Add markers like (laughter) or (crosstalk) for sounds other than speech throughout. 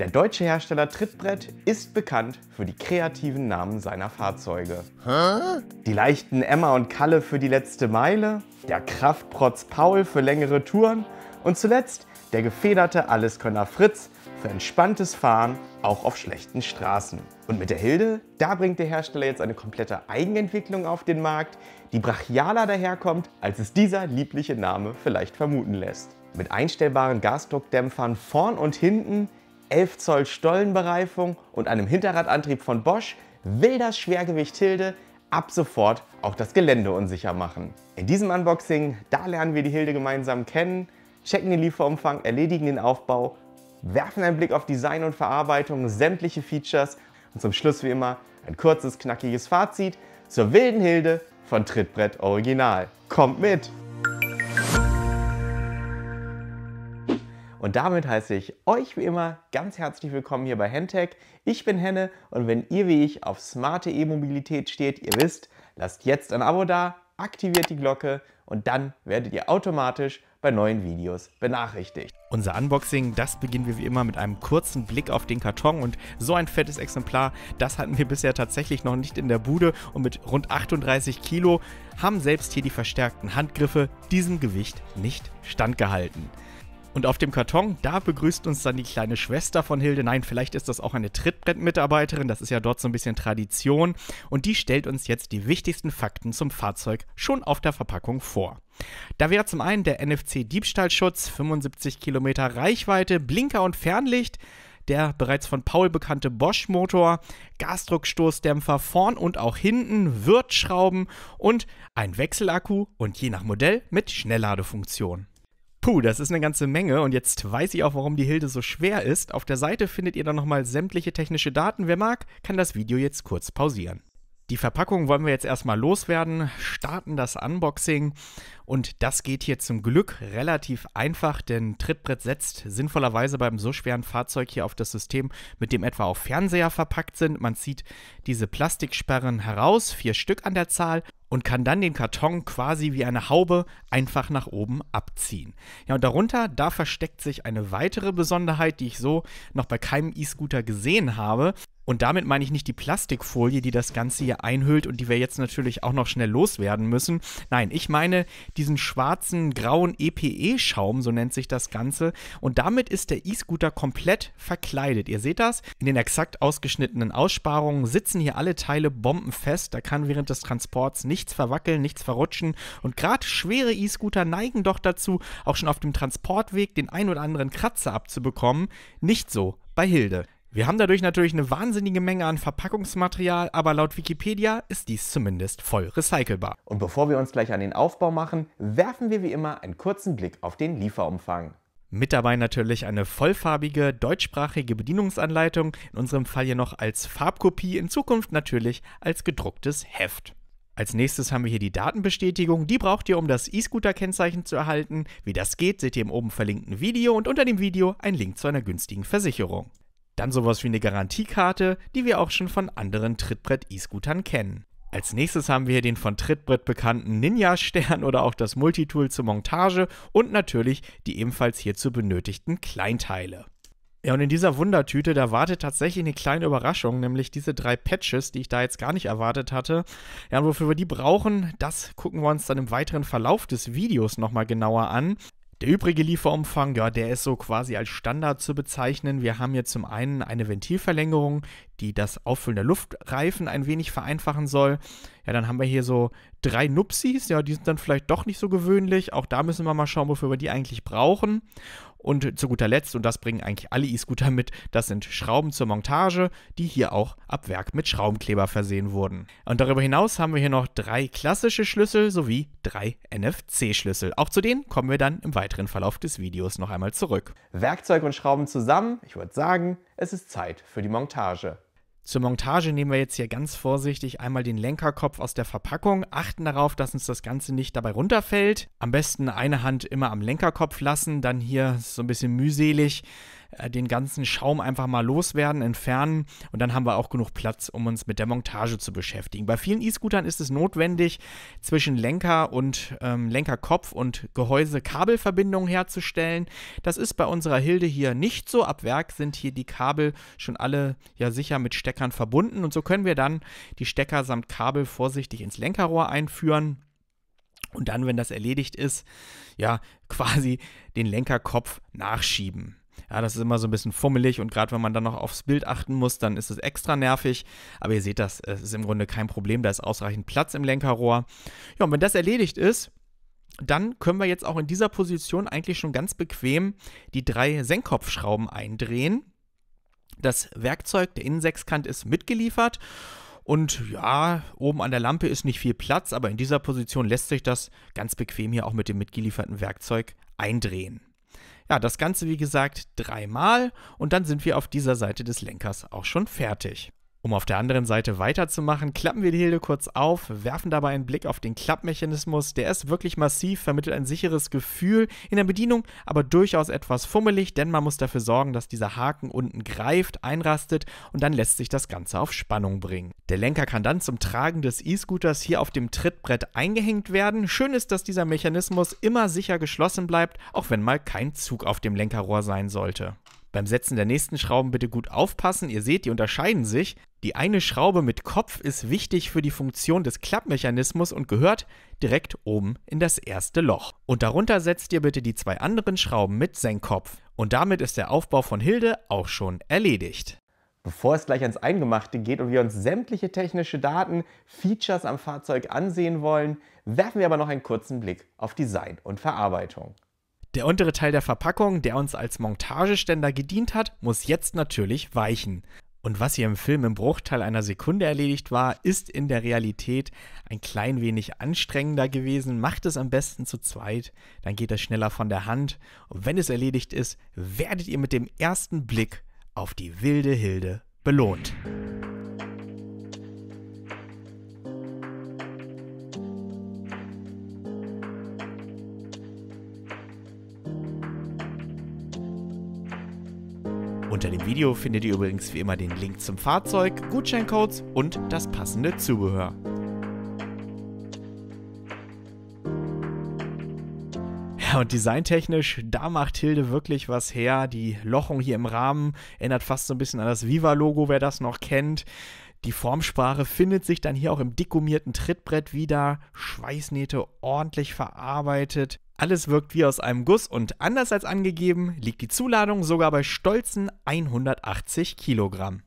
Der deutsche Hersteller Trittbrett ist bekannt für die kreativen Namen seiner Fahrzeuge. Hä? Die leichten Emma und Kalle für die letzte Meile, der Kraftprotz Paul für längere Touren und zuletzt der gefederte Alleskönner Fritz für entspanntes Fahren, auch auf schlechten Straßen. Und mit der Hilde, da bringt der Hersteller jetzt eine komplette Eigenentwicklung auf den Markt, die brachialer daherkommt, als es dieser liebliche Name vielleicht vermuten lässt. Mit einstellbaren Gasdruckdämpfern vorn und hinten 11 Zoll Stollenbereifung und einem Hinterradantrieb von Bosch will das Schwergewicht Hilde ab sofort auch das Gelände unsicher machen. In diesem Unboxing, da lernen wir die Hilde gemeinsam kennen, checken den Lieferumfang, erledigen den Aufbau, werfen einen Blick auf Design und Verarbeitung, sämtliche Features und zum Schluss wie immer ein kurzes, knackiges Fazit zur wilden Hilde von Trittbrett Original. Kommt mit! Und damit heiße ich euch wie immer ganz herzlich willkommen hier bei Hentech. Ich bin Henne und wenn ihr wie ich auf smarte E-Mobilität steht, ihr wisst, lasst jetzt ein Abo da, aktiviert die Glocke und dann werdet ihr automatisch bei neuen Videos benachrichtigt. Unser Unboxing, das beginnen wir wie immer mit einem kurzen Blick auf den Karton und so ein fettes Exemplar, das hatten wir bisher tatsächlich noch nicht in der Bude und mit rund 38 Kilo haben selbst hier die verstärkten Handgriffe diesem Gewicht nicht standgehalten. Und auf dem Karton, da begrüßt uns dann die kleine Schwester von Hilde. Nein, vielleicht ist das auch eine Trittbrettmitarbeiterin. Das ist ja dort so ein bisschen Tradition. Und die stellt uns jetzt die wichtigsten Fakten zum Fahrzeug schon auf der Verpackung vor. Da wäre zum einen der NFC-Diebstahlschutz, 75 Kilometer Reichweite, Blinker und Fernlicht, der bereits von Paul bekannte Bosch-Motor, Gasdruckstoßdämpfer vorn und auch hinten, Wirtschrauben und ein Wechselakku und je nach Modell mit Schnellladefunktion. Puh, das ist eine ganze Menge und jetzt weiß ich auch, warum die Hilde so schwer ist. Auf der Seite findet ihr dann nochmal sämtliche technische Daten. Wer mag, kann das Video jetzt kurz pausieren. Die Verpackung wollen wir jetzt erstmal loswerden, starten das Unboxing und das geht hier zum Glück relativ einfach, denn Trittbrett setzt sinnvollerweise beim so schweren Fahrzeug hier auf das System, mit dem etwa auch Fernseher verpackt sind. Man zieht diese Plastiksperren heraus, vier Stück an der Zahl und kann dann den Karton quasi wie eine Haube einfach nach oben abziehen. Ja, und darunter, da versteckt sich eine weitere Besonderheit, die ich so noch bei keinem E-Scooter gesehen habe. Und damit meine ich nicht die Plastikfolie, die das Ganze hier einhüllt und die wir jetzt natürlich auch noch schnell loswerden müssen. Nein, ich meine diesen schwarzen, grauen EPE-Schaum, so nennt sich das Ganze. Und damit ist der E-Scooter komplett verkleidet. Ihr seht das, in den exakt ausgeschnittenen Aussparungen sitzen hier alle Teile bombenfest. Da kann während des Transports nichts verwackeln, nichts verrutschen. Und gerade schwere E-Scooter neigen doch dazu, auch schon auf dem Transportweg den ein oder anderen Kratzer abzubekommen. Nicht so bei Hilde. Wir haben dadurch natürlich eine wahnsinnige Menge an Verpackungsmaterial, aber laut Wikipedia ist dies zumindest voll recycelbar. Und bevor wir uns gleich an den Aufbau machen, werfen wir wie immer einen kurzen Blick auf den Lieferumfang. Mit dabei natürlich eine vollfarbige deutschsprachige Bedienungsanleitung, in unserem Fall hier noch als Farbkopie, in Zukunft natürlich als gedrucktes Heft. Als nächstes haben wir hier die Datenbestätigung. Die braucht ihr, um das E-Scooter-Kennzeichen zu erhalten. Wie das geht, seht ihr im oben verlinkten Video und unter dem Video ein Link zu einer günstigen Versicherung. Dann sowas wie eine Garantiekarte, die wir auch schon von anderen Trittbrett-E-Scootern kennen. Als nächstes haben wir hier den von Trittbrett bekannten Ninja-Stern oder auch das Multitool zur Montage und natürlich die ebenfalls hierzu benötigten Kleinteile. Ja, und in dieser Wundertüte, da wartet tatsächlich eine kleine Überraschung, nämlich diese drei Patches, die ich da jetzt gar nicht erwartet hatte. Ja, und wofür wir die brauchen, das gucken wir uns dann im weiteren Verlauf des Videos nochmal genauer an. Der übrige Lieferumfang, ja, der ist so quasi als Standard zu bezeichnen. Wir haben hier zum einen eine Ventilverlängerung, die das Auffüllen der Luftreifen ein wenig vereinfachen soll. Ja, dann haben wir hier so drei Nupsis, ja, die sind dann vielleicht doch nicht so gewöhnlich. Auch da müssen wir mal schauen, wofür wir die eigentlich brauchen. Und zu guter Letzt, und das bringen eigentlich alle E-Scooter mit, das sind Schrauben zur Montage, die hier auch ab Werk mit Schraubenkleber versehen wurden. Und darüber hinaus haben wir hier noch drei klassische Schlüssel sowie drei NFC-Schlüssel. Auch zu denen kommen wir dann im weiteren Verlauf des Videos noch einmal zurück. Werkzeug und Schrauben zusammen, ich würde sagen, es ist Zeit für die Montage. Zur Montage nehmen wir jetzt hier ganz vorsichtig einmal den Lenkerkopf aus der Verpackung, achten darauf, dass uns das Ganze nicht dabei runterfällt. Am besten eine Hand immer am Lenkerkopf lassen, dann hier so ein bisschen mühselig äh, den ganzen Schaum einfach mal loswerden, entfernen und dann haben wir auch genug Platz, um uns mit der Montage zu beschäftigen. Bei vielen E-Scootern ist es notwendig, zwischen Lenker und ähm, Lenkerkopf und Gehäuse Kabelverbindungen herzustellen. Das ist bei unserer Hilde hier nicht so. Ab Werk sind hier die Kabel schon alle ja sicher mit Steckern verbunden und so können wir dann die Stecker samt Kabel vorsichtig ins Lenkerrohr einführen. Und dann, wenn das erledigt ist, ja, (laughs) quasi den Lenkerkopf nachschieben. Ja, das ist immer so ein bisschen fummelig und gerade wenn man dann noch aufs Bild achten muss, dann ist es extra nervig. Aber ihr seht das, es ist im Grunde kein Problem, da ist ausreichend Platz im Lenkerrohr. Ja, und wenn das erledigt ist, dann können wir jetzt auch in dieser Position eigentlich schon ganz bequem die drei Senkkopfschrauben eindrehen. Das Werkzeug der Innensechskant ist mitgeliefert und ja, oben an der Lampe ist nicht viel Platz, aber in dieser Position lässt sich das ganz bequem hier auch mit dem mitgelieferten Werkzeug eindrehen. Ja, das Ganze wie gesagt dreimal und dann sind wir auf dieser Seite des Lenkers auch schon fertig. Um auf der anderen Seite weiterzumachen, klappen wir die Hilde kurz auf, werfen dabei einen Blick auf den Klappmechanismus. Der ist wirklich massiv, vermittelt ein sicheres Gefühl in der Bedienung, aber durchaus etwas fummelig, denn man muss dafür sorgen, dass dieser Haken unten greift, einrastet und dann lässt sich das Ganze auf Spannung bringen. Der Lenker kann dann zum Tragen des E-Scooters hier auf dem Trittbrett eingehängt werden. Schön ist, dass dieser Mechanismus immer sicher geschlossen bleibt, auch wenn mal kein Zug auf dem Lenkerrohr sein sollte. Beim Setzen der nächsten Schrauben bitte gut aufpassen. Ihr seht, die unterscheiden sich. Die eine Schraube mit Kopf ist wichtig für die Funktion des Klappmechanismus und gehört direkt oben in das erste Loch. Und darunter setzt ihr bitte die zwei anderen Schrauben mit Senkkopf. Und damit ist der Aufbau von Hilde auch schon erledigt. Bevor es gleich ans Eingemachte geht und wir uns sämtliche technische Daten, Features am Fahrzeug ansehen wollen, werfen wir aber noch einen kurzen Blick auf Design und Verarbeitung. Der untere Teil der Verpackung, der uns als Montageständer gedient hat, muss jetzt natürlich weichen. Und was hier im Film im Bruchteil einer Sekunde erledigt war, ist in der Realität ein klein wenig anstrengender gewesen. Macht es am besten zu zweit, dann geht das schneller von der Hand. Und wenn es erledigt ist, werdet ihr mit dem ersten Blick auf die wilde Hilde belohnt. Unter dem Video findet ihr übrigens wie immer den Link zum Fahrzeug, Gutscheincodes und das passende Zubehör. und designtechnisch, da macht Hilde wirklich was her. Die Lochung hier im Rahmen erinnert fast so ein bisschen an das Viva-Logo, wer das noch kennt. Die Formsprache findet sich dann hier auch im degummierten Trittbrett wieder, Schweißnähte ordentlich verarbeitet. Alles wirkt wie aus einem Guss und anders als angegeben liegt die Zuladung sogar bei stolzen 180 Kilogramm.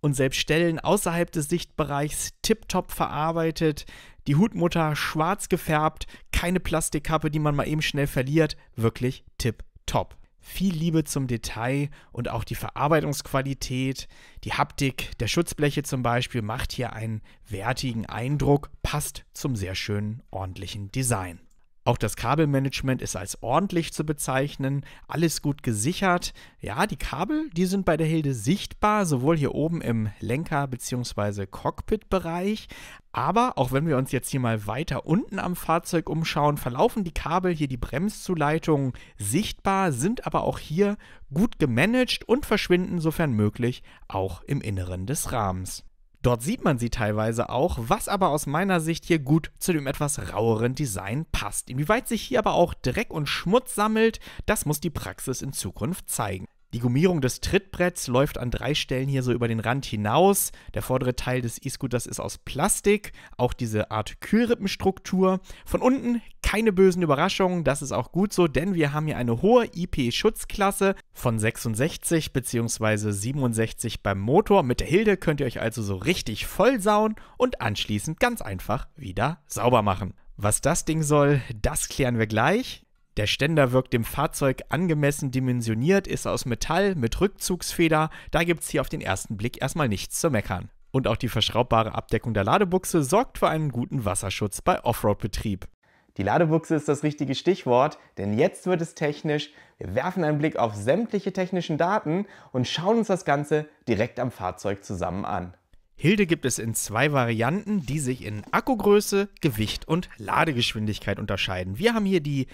Und selbst Stellen außerhalb des Sichtbereichs tiptop verarbeitet, die Hutmutter schwarz gefärbt, keine Plastikkappe, die man mal eben schnell verliert, wirklich tipptopp viel Liebe zum Detail und auch die Verarbeitungsqualität, die Haptik der Schutzbleche zum Beispiel macht hier einen wertigen Eindruck, passt zum sehr schönen, ordentlichen Design. Auch das Kabelmanagement ist als ordentlich zu bezeichnen, alles gut gesichert. Ja, die Kabel, die sind bei der Hilde sichtbar, sowohl hier oben im Lenker- bzw. Cockpit-Bereich, aber auch wenn wir uns jetzt hier mal weiter unten am Fahrzeug umschauen, verlaufen die Kabel hier die Bremszuleitungen sichtbar, sind aber auch hier gut gemanagt und verschwinden sofern möglich auch im Inneren des Rahmens. Dort sieht man sie teilweise auch, was aber aus meiner Sicht hier gut zu dem etwas raueren Design passt. Inwieweit sich hier aber auch Dreck und Schmutz sammelt, das muss die Praxis in Zukunft zeigen. Die Gummierung des Trittbretts läuft an drei Stellen hier so über den Rand hinaus. Der vordere Teil des E-Scooters ist aus Plastik, auch diese Art Kühlrippenstruktur. Von unten keine bösen Überraschungen, das ist auch gut so, denn wir haben hier eine hohe IP-Schutzklasse von 66 bzw. 67 beim Motor. Mit der Hilde könnt ihr euch also so richtig vollsauen und anschließend ganz einfach wieder sauber machen. Was das Ding soll, das klären wir gleich. Der Ständer wirkt dem Fahrzeug angemessen dimensioniert, ist aus Metall mit Rückzugsfeder. Da gibt es hier auf den ersten Blick erstmal nichts zu meckern. Und auch die verschraubbare Abdeckung der Ladebuchse sorgt für einen guten Wasserschutz bei Offroad-Betrieb. Die Ladebuchse ist das richtige Stichwort, denn jetzt wird es technisch. Wir werfen einen Blick auf sämtliche technischen Daten und schauen uns das Ganze direkt am Fahrzeug zusammen an. Hilde gibt es in zwei Varianten, die sich in Akkugröße, Gewicht und Ladegeschwindigkeit unterscheiden. Wir haben hier die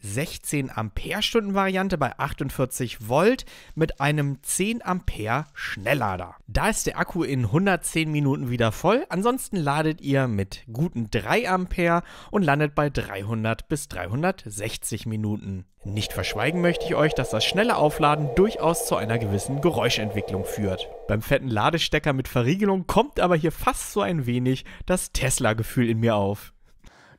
16 Ampere-Stunden Variante bei 48 Volt mit einem 10 Ampere Schnelllader. Da ist der Akku in 110 Minuten wieder voll, ansonsten ladet ihr mit guten 3 Ampere und landet bei 300 bis 360 Minuten. Nicht verschweigen möchte ich euch, dass das schnelle Aufladen durchaus zu einer gewissen Geräuschentwicklung führt. Beim fetten Ladestecker mit Verriegelung kommt aber hier fast so ein wenig das Tesla-Gefühl in mir auf.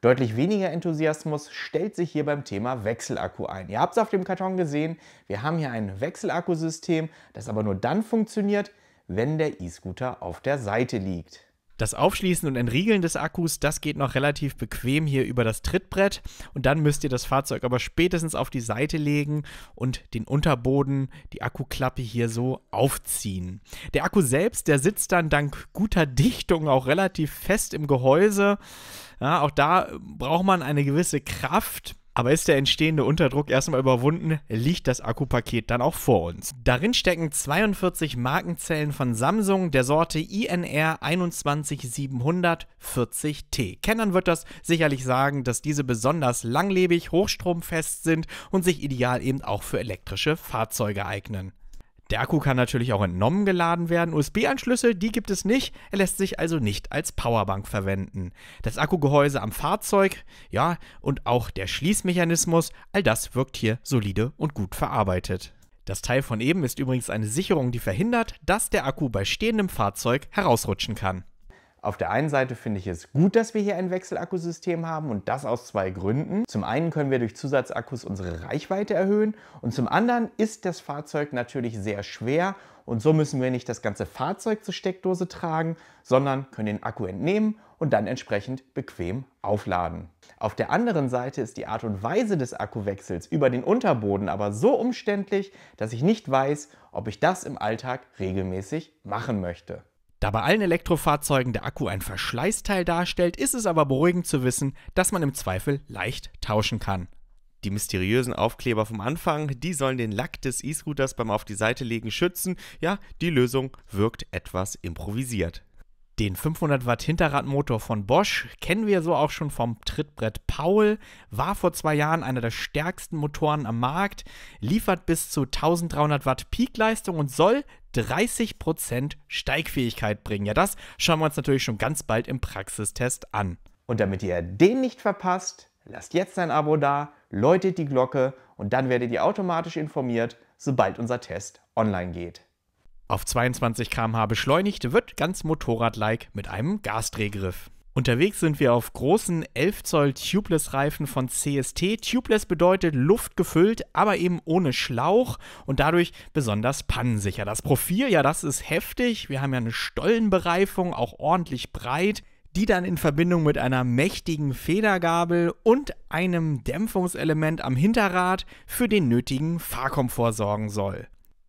Deutlich weniger Enthusiasmus stellt sich hier beim Thema Wechselakku ein. Ihr habt es auf dem Karton gesehen, wir haben hier ein Wechselakkusystem, das aber nur dann funktioniert, wenn der E-Scooter auf der Seite liegt. Das Aufschließen und Entriegeln des Akkus, das geht noch relativ bequem hier über das Trittbrett und dann müsst ihr das Fahrzeug aber spätestens auf die Seite legen und den Unterboden, die Akkuklappe hier so aufziehen. Der Akku selbst, der sitzt dann dank guter Dichtung auch relativ fest im Gehäuse. Ja, auch da braucht man eine gewisse Kraft. Aber ist der entstehende Unterdruck erstmal überwunden, liegt das Akkupaket dann auch vor uns. Darin stecken 42 Markenzellen von Samsung der Sorte INR 21740T. Kennern wird das sicherlich sagen, dass diese besonders langlebig, hochstromfest sind und sich ideal eben auch für elektrische Fahrzeuge eignen. Der Akku kann natürlich auch entnommen geladen werden. USB-Anschlüsse, die gibt es nicht. Er lässt sich also nicht als Powerbank verwenden. Das Akkugehäuse am Fahrzeug, ja, und auch der Schließmechanismus, all das wirkt hier solide und gut verarbeitet. Das Teil von eben ist übrigens eine Sicherung, die verhindert, dass der Akku bei stehendem Fahrzeug herausrutschen kann. Auf der einen Seite finde ich es gut, dass wir hier ein Wechselakkusystem haben und das aus zwei Gründen. Zum einen können wir durch Zusatzakkus unsere Reichweite erhöhen und zum anderen ist das Fahrzeug natürlich sehr schwer und so müssen wir nicht das ganze Fahrzeug zur Steckdose tragen, sondern können den Akku entnehmen und dann entsprechend bequem aufladen. Auf der anderen Seite ist die Art und Weise des Akkuwechsels über den Unterboden aber so umständlich, dass ich nicht weiß, ob ich das im Alltag regelmäßig machen möchte. Da bei allen Elektrofahrzeugen der Akku ein Verschleißteil darstellt, ist es aber beruhigend zu wissen, dass man im Zweifel leicht tauschen kann. Die mysteriösen Aufkleber vom Anfang, die sollen den Lack des E-Scooters beim Auf die Seite legen schützen. Ja, die Lösung wirkt etwas improvisiert. Den 500 Watt Hinterradmotor von Bosch kennen wir so auch schon vom Trittbrett Paul, war vor zwei Jahren einer der stärksten Motoren am Markt, liefert bis zu 1300 Watt Peakleistung und soll 30% Steigfähigkeit bringen. Ja, das schauen wir uns natürlich schon ganz bald im Praxistest an. Und damit ihr den nicht verpasst, lasst jetzt ein Abo da, läutet die Glocke und dann werdet ihr automatisch informiert, sobald unser Test online geht. Auf 22 km/h beschleunigt wird ganz Motorrad-like mit einem Gasdrehgriff. Unterwegs sind wir auf großen 11 Zoll Tubeless Reifen von CST. Tubeless bedeutet luftgefüllt, aber eben ohne Schlauch und dadurch besonders pannensicher. Das Profil, ja, das ist heftig. Wir haben ja eine Stollenbereifung, auch ordentlich breit die dann in Verbindung mit einer mächtigen Federgabel und einem Dämpfungselement am Hinterrad für den nötigen Fahrkomfort sorgen soll.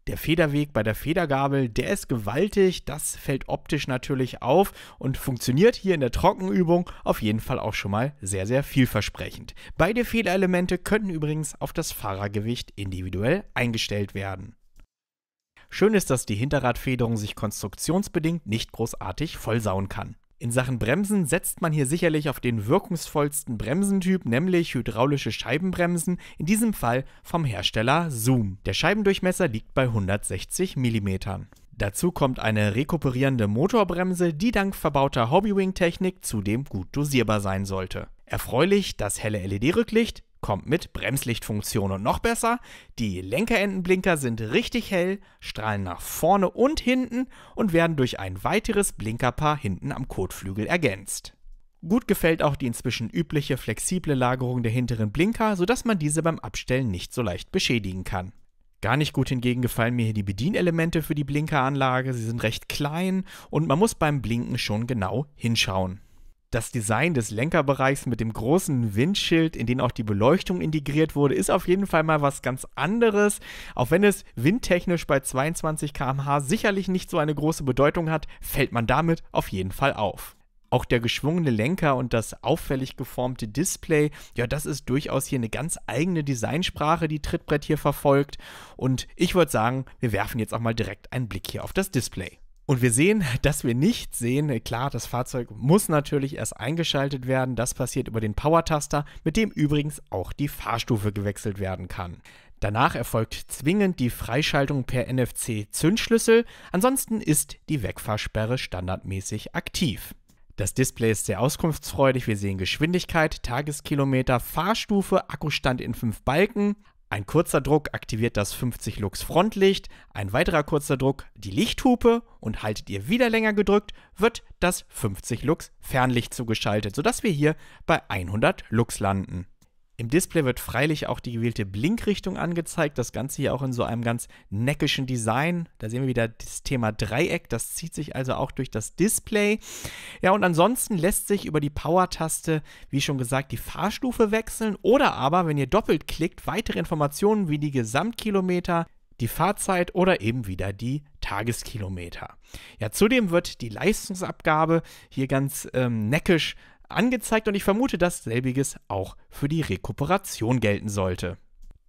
Der Federweg bei der Federgabel, der ist gewaltig, das fällt optisch natürlich auf und funktioniert hier in der Trockenübung auf jeden Fall auch schon mal sehr, sehr vielversprechend. Beide Federelemente könnten übrigens auf das Fahrergewicht individuell eingestellt werden. Schön ist, dass die Hinterradfederung sich konstruktionsbedingt nicht großartig vollsauen kann. In Sachen Bremsen setzt man hier sicherlich auf den wirkungsvollsten Bremsentyp, nämlich hydraulische Scheibenbremsen, in diesem Fall vom Hersteller Zoom. Der Scheibendurchmesser liegt bei 160 mm. Dazu kommt eine rekuperierende Motorbremse, die dank verbauter Hobbywing-Technik zudem gut dosierbar sein sollte. Erfreulich das helle LED-Rücklicht, kommt mit Bremslichtfunktion und noch besser, die Lenkerendenblinker sind richtig hell, strahlen nach vorne und hinten und werden durch ein weiteres Blinkerpaar hinten am Kotflügel ergänzt. Gut gefällt auch die inzwischen übliche flexible Lagerung der hinteren Blinker, sodass man diese beim Abstellen nicht so leicht beschädigen kann. Gar nicht gut hingegen gefallen mir hier die Bedienelemente für die Blinkeranlage, sie sind recht klein und man muss beim Blinken schon genau hinschauen das Design des Lenkerbereichs mit dem großen Windschild, in den auch die Beleuchtung integriert wurde, ist auf jeden Fall mal was ganz anderes. Auch wenn es windtechnisch bei 22 km/h sicherlich nicht so eine große Bedeutung hat, fällt man damit auf jeden Fall auf. Auch der geschwungene Lenker und das auffällig geformte Display, ja, das ist durchaus hier eine ganz eigene Designsprache, die Trittbrett hier verfolgt. Und ich würde sagen, wir werfen jetzt auch mal direkt einen Blick hier auf das Display. Und wir sehen, dass wir nicht sehen, klar, das Fahrzeug muss natürlich erst eingeschaltet werden. Das passiert über den Power-Taster, mit dem übrigens auch die Fahrstufe gewechselt werden kann. Danach erfolgt zwingend die Freischaltung per NFC-Zündschlüssel, ansonsten ist die Wegfahrsperre standardmäßig aktiv. Das Display ist sehr auskunftsfreudig. Wir sehen Geschwindigkeit, Tageskilometer, Fahrstufe, Akkustand in fünf Balken. Ein kurzer Druck aktiviert das 50 Lux Frontlicht, ein weiterer kurzer Druck die Lichthupe und haltet ihr wieder länger gedrückt, wird das 50 Lux Fernlicht zugeschaltet, sodass wir hier bei 100 Lux landen. Im Display wird freilich auch die gewählte Blinkrichtung angezeigt. Das Ganze hier auch in so einem ganz neckischen Design. Da sehen wir wieder das Thema Dreieck. Das zieht sich also auch durch das Display. Ja, und ansonsten lässt sich über die Power-Taste, wie schon gesagt, die Fahrstufe wechseln. Oder aber, wenn ihr doppelt klickt, weitere Informationen wie die Gesamtkilometer, die Fahrzeit oder eben wieder die Tageskilometer. Ja, zudem wird die Leistungsabgabe hier ganz ähm, neckisch angezeigt und ich vermute, dass selbiges auch für die Rekuperation gelten sollte.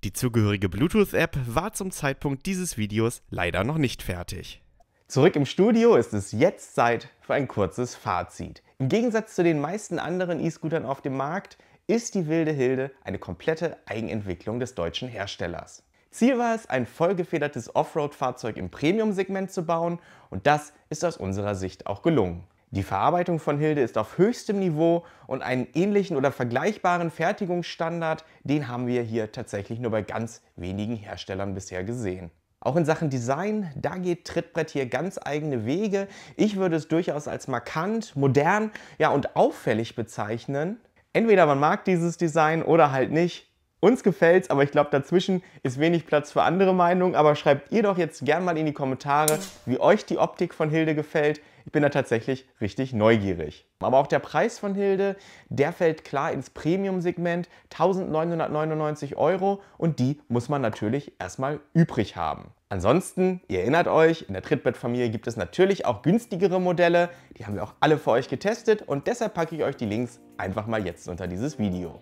Die zugehörige Bluetooth-App war zum Zeitpunkt dieses Videos leider noch nicht fertig. Zurück im Studio ist es jetzt Zeit für ein kurzes Fazit. Im Gegensatz zu den meisten anderen E-Scootern auf dem Markt ist die Wilde Hilde eine komplette Eigenentwicklung des deutschen Herstellers. Ziel war es, ein vollgefedertes Offroad-Fahrzeug im Premium-Segment zu bauen und das ist aus unserer Sicht auch gelungen. Die Verarbeitung von Hilde ist auf höchstem Niveau und einen ähnlichen oder vergleichbaren Fertigungsstandard, den haben wir hier tatsächlich nur bei ganz wenigen Herstellern bisher gesehen. Auch in Sachen Design, da geht Trittbrett hier ganz eigene Wege. Ich würde es durchaus als markant, modern ja, und auffällig bezeichnen. Entweder man mag dieses Design oder halt nicht. Uns gefällt's, aber ich glaube, dazwischen ist wenig Platz für andere Meinungen. Aber schreibt ihr doch jetzt gerne mal in die Kommentare, wie euch die Optik von Hilde gefällt, ich bin da tatsächlich richtig neugierig. Aber auch der Preis von Hilde, der fällt klar ins Premium-Segment, 1999 Euro und die muss man natürlich erstmal übrig haben. Ansonsten, ihr erinnert euch, in der Trittbettfamilie gibt es natürlich auch günstigere Modelle, die haben wir auch alle für euch getestet und deshalb packe ich euch die Links einfach mal jetzt unter dieses Video.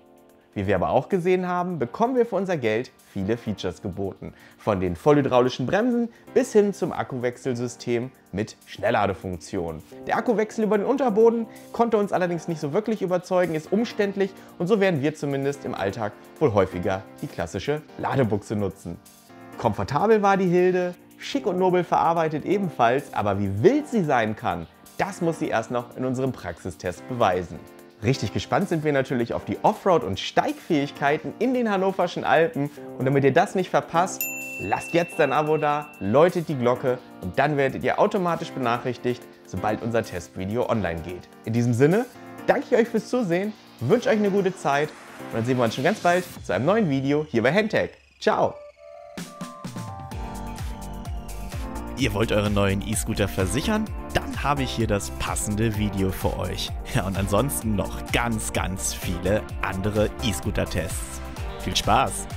Wie wir aber auch gesehen haben, bekommen wir für unser Geld viele Features geboten. Von den vollhydraulischen Bremsen bis hin zum Akkuwechselsystem mit Schnellladefunktion. Der Akkuwechsel über den Unterboden konnte uns allerdings nicht so wirklich überzeugen, ist umständlich und so werden wir zumindest im Alltag wohl häufiger die klassische Ladebuchse nutzen. Komfortabel war die Hilde, schick und nobel verarbeitet ebenfalls, aber wie wild sie sein kann, das muss sie erst noch in unserem Praxistest beweisen. Richtig gespannt sind wir natürlich auf die Offroad- und Steigfähigkeiten in den Hannoverschen Alpen. Und damit ihr das nicht verpasst, lasst jetzt ein Abo da, läutet die Glocke und dann werdet ihr automatisch benachrichtigt, sobald unser Testvideo online geht. In diesem Sinne danke ich euch fürs Zusehen, wünsche euch eine gute Zeit und dann sehen wir uns schon ganz bald zu einem neuen Video hier bei Hentech. Ciao! Ihr wollt euren neuen E-Scooter versichern? dann habe ich hier das passende Video für euch. Ja, und ansonsten noch ganz, ganz viele andere E-Scooter-Tests. Viel Spaß!